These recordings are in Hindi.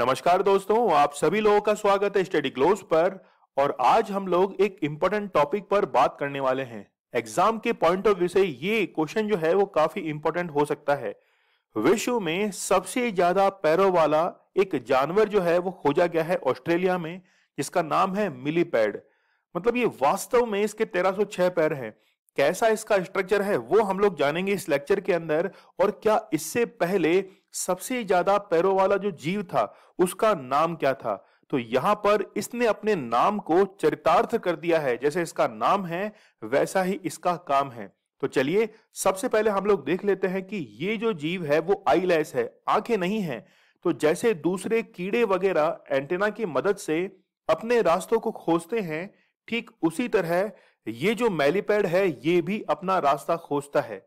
नमस्कार दोस्तों आप सभी लोगों का स्वागत है स्टडी क्लोज पर और आज हम लोग एक इम्पोर्टेंट टॉपिक पर बात करने वाले हैं एग्जाम के पॉइंट ऑफ व्यू से ये क्वेश्चन जो है वो काफी इंपॉर्टेंट हो सकता है विश्व में सबसे ज्यादा पैरों वाला एक जानवर जो है वो खोजा गया है ऑस्ट्रेलिया में जिसका नाम है मिलीपैड मतलब ये वास्तव में इसके 1306 पैर हैं कैसा इसका स्ट्रक्चर है वो हम लोग जानेंगे इस लेक्चर के अंदर और क्या इससे पहले सबसे ज्यादा पैरों वाला जो जीव था उसका नाम क्या था तो यहां पर इसने अपने नाम को चरितार्थ कर दिया है जैसे इसका नाम है वैसा ही इसका काम है तो चलिए सबसे पहले हम लोग देख लेते हैं कि ये जो जीव है वो आईलैस है आंखें नहीं है तो जैसे दूसरे कीड़े वगैरह एंटेना की मदद से अपने रास्तों को खोजते हैं ठीक उसी तरह ये जो मेलीपैड है ये भी अपना रास्ता खोजता है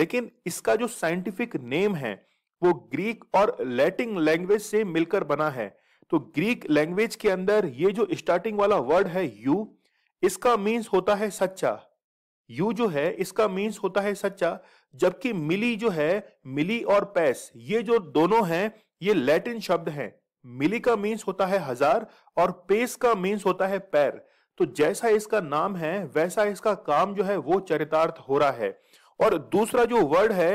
लेकिन इसका जो साइंटिफिक नेम है वो ग्रीक और लैटिन लैंग्वेज से मिलकर बना है तो ग्रीक लैंग्वेज के अंदर ये जो स्टार्टिंग वाला वर्ड है यू इसका मीन्स होता है सच्चा यू जो है इसका मीन्स होता है सच्चा जबकि मिली जो है मिली और पैस ये जो दोनों हैं ये लैटिन शब्द हैं मिली का मीन्स होता है हजार और पेस का मीन्स होता है पैर तो जैसा इसका नाम है वैसा इसका काम जो है वो चरितार्थ हो रहा है और दूसरा जो वर्ड है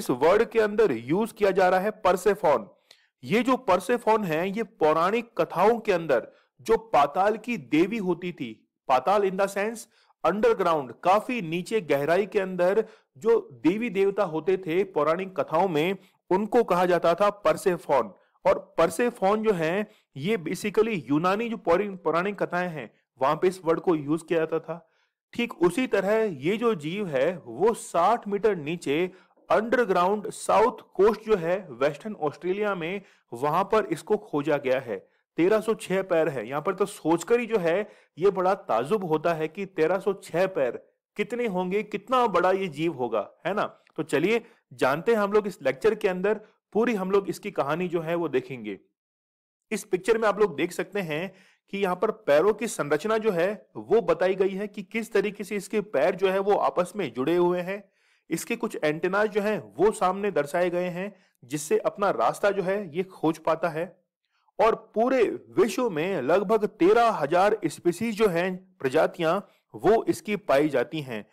इस वर्ड के अंदर यूज किया जा रहा है परसेफोन ये जो परसेफोन है ये पौराणिक कथाओं के अंदर जो पाताल की देवी होती थी पाताल इन द सेंस अंडरग्राउंड काफी नीचे गहराई के अंदर जो देवी देवता होते थे पौराणिक कथाओं में उनको कहा जाता था परसेफोन और परसेफोन जो है ये बेसिकली यूनानी जो पौराणिक कथाएं हैं वहां पे इस वर्ड को यूज किया जाता था ठीक उसी तरह ये जो जीव है वो 60 मीटर नीचे अंडरग्राउंड साउथ कोस्ट जो है वेस्टर्न ऑस्ट्रेलिया में वहां पर इसको खोजा गया है 1306 पैर है यहां पर तो सोचकर ही जो है ये बड़ा ताजुब होता है कि 1306 पैर कितने होंगे कितना बड़ा ये जीव होगा है ना तो चलिए जानते हैं हम लोग इस लेक्चर के अंदर पूरी हम लोग इसकी कहानी जो है वो देखेंगे इस पिक्चर में आप लोग देख सकते हैं कि यहाँ पर पैरों की संरचना जो है वो बताई गई है कि किस तरीके से इसके पैर जो है वो आपस में जुड़े हुए हैं इसके कुछ एंटेनाज जो है वो सामने दर्शाए गए हैं जिससे अपना रास्ता जो है ये खोज पाता है और पूरे विश्व में लगभग तेरह हजार स्पीसीज जो हैं प्रजातियां वो इसकी पाई जाती हैं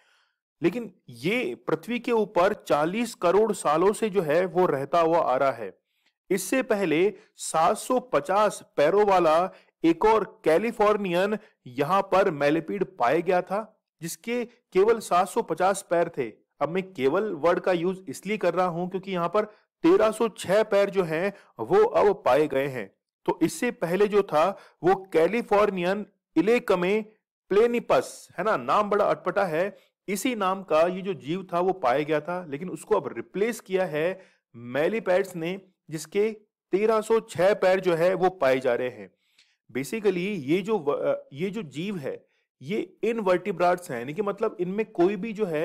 लेकिन ये पृथ्वी के ऊपर 40 करोड़ सालों से जो है वो रहता हुआ आ रहा है इससे पहले 750 पैरों वाला एक और कैलिफोर्नियन यहां पर मेलेपीड पाया गया था जिसके केवल 750 पैर थे अब मैं केवल वर्ड का यूज इसलिए कर रहा हूं क्योंकि यहां पर 1306 पैर जो हैं वो अब पाए गए हैं तो इससे पहले जो था वो कैलिफोर्नियन इलेकमे प्लेनिपस है ना नाम बड़ा अटपटा है इसी नाम का ये जो जीव था वो पाया गया था लेकिन उसको अब रिप्लेस किया है मेलीपैड्स ने जिसके 1306 पैर जो है वो पाए जा रहे हैं बेसिकली ये जो ये जो जीव है ये वर्टिब्राट्स हैं यानी कि मतलब इनमें कोई भी जो है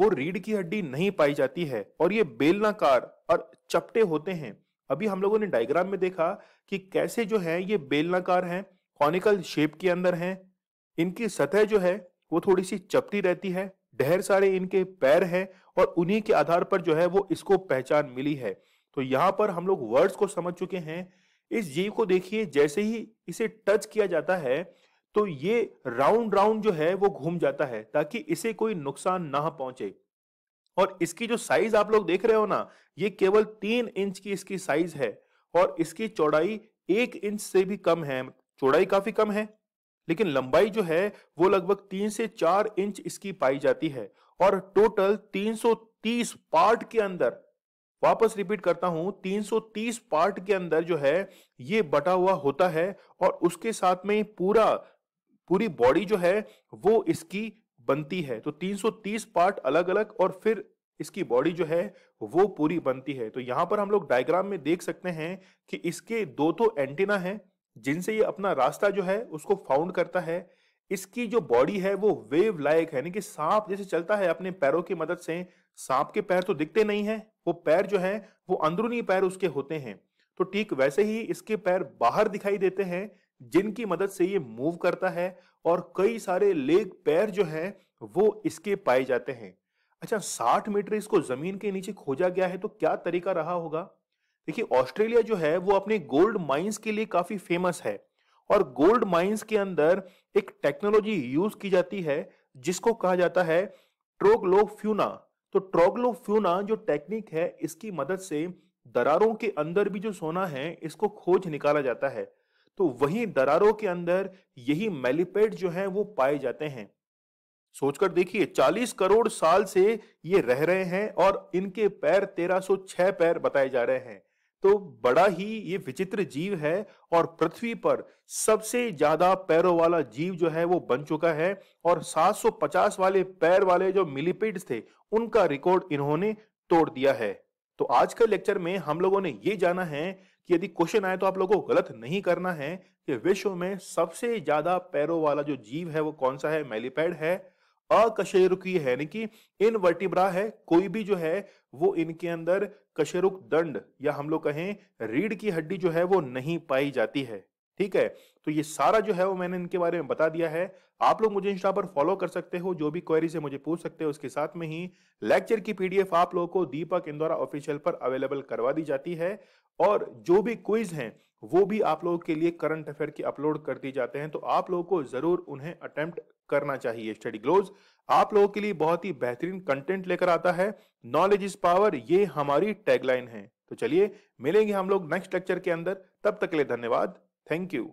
वो रीढ़ की हड्डी नहीं पाई जाती है और ये बेलनाकार और चपटे होते हैं अभी हम लोगों ने डायग्राम में देखा कि कैसे जो है ये बेलनाकार हैं कॉनिकल शेप के अंदर हैं इनकी सतह जो है वो थोड़ी सी चपटी रहती है ढेर सारे इनके पैर हैं और उन्हीं के आधार पर जो है वो इसको पहचान मिली है तो यहाँ पर हम लोग वर्ड्स को समझ चुके हैं इस जीव को देखिए जैसे ही इसे टच किया जाता है तो ये राउंड राउंड जो है वो घूम जाता है ताकि इसे कोई नुकसान ना पहुंचे और इसकी जो साइज आप लोग देख रहे हो ना ये केवल तीन इंच की इसकी साइज है और इसकी चौड़ाई एक इंच से भी कम है चौड़ाई काफी कम है लेकिन लंबाई जो है वो लगभग तीन से चार इंच इसकी पाई जाती है और टोटल 330 पार्ट के अंदर वापस रिपीट करता हूं 330 पार्ट के अंदर जो है ये बटा हुआ होता है और उसके साथ में पूरा पूरी बॉडी जो है वो इसकी बनती है तो 330 पार्ट अलग अलग और फिर इसकी बॉडी जो है वो पूरी बनती है तो यहां पर हम लोग डायग्राम में देख सकते हैं कि इसके दो तो एंटीना है जिनसे ये अपना रास्ता जो है उसको फाउंड करता है इसकी जो बॉडी है वो वेव लायक है यानी कि सांप जैसे चलता है अपने पैरों की मदद से सांप के पैर तो दिखते नहीं है वो पैर जो है वो अंदरूनी पैर उसके होते हैं तो ठीक वैसे ही इसके पैर बाहर दिखाई देते हैं जिनकी मदद से ये मूव करता है और कई सारे लेग पैर जो है वो इसके पाए जाते हैं अच्छा 60 मीटर इसको जमीन के नीचे खोजा गया है तो क्या तरीका रहा होगा देखिए ऑस्ट्रेलिया जो है वो अपने गोल्ड माइंस के लिए काफी फेमस है और गोल्ड माइंस के अंदर एक टेक्नोलॉजी यूज की जाती है जिसको कहा जाता है ट्रोगलोफ्यूना तो ट्रोग्लोफ्यूना जो टेक्निक है इसकी मदद से दरारों के अंदर भी जो सोना है इसको खोज निकाला जाता है तो वहीं दरारों के अंदर यही मेलिपेड जो है वो पाए जाते हैं सोचकर देखिए 40 करोड़ साल से ये रह रहे हैं और इनके पैर 1306 पैर बताए जा रहे हैं तो बड़ा ही ये विचित्र जीव है और पृथ्वी पर सबसे ज्यादा पैरों वाला जीव जो है वो बन चुका है और 750 वाले पैर वाले जो मिलीपीड्स थे उनका रिकॉर्ड इन्होंने तोड़ दिया है तो आज के लेक्चर में हम लोगों ने ये जाना है कि यदि क्वेश्चन आए तो आप लोगों को गलत नहीं करना है कि विश्व में सबसे ज्यादा पैरों वाला जो जीव है वो कौन सा है मेलीपैड है अकशेरुक ये है कि इन वर्टिब्रा है कोई भी जो है वो इनके अंदर कशेरुक दंड या हम लोग कहें रीढ़ की हड्डी जो है वो नहीं पाई जाती है ठीक है तो ये सारा जो है वो मैंने इनके बारे में बता दिया है आप लोग मुझे इंस्टा पर फॉलो कर सकते हो जो भी क्वेरी से मुझे पूछ सकते हो उसके साथ में ही लेक्चर की पीडीएफ आप लोगों को दीपक इंदौरा ऑफिशियल पर अवेलेबल करवा दी जाती है और जो भी क्विज हैं वो भी आप लोगों के लिए करंट अफेयर के अपलोड कर दिए जाते हैं तो आप लोगों को जरूर उन्हें अटेम्प्ट करना चाहिए स्टडी ग्लोज आप लोगों के लिए बहुत ही बेहतरीन कंटेंट लेकर आता है नॉलेज इज पावर ये हमारी टैगलाइन है तो चलिए मिलेंगे हम लोग नेक्स्ट लेक्चर के अंदर तब तक के लिए धन्यवाद थैंक यू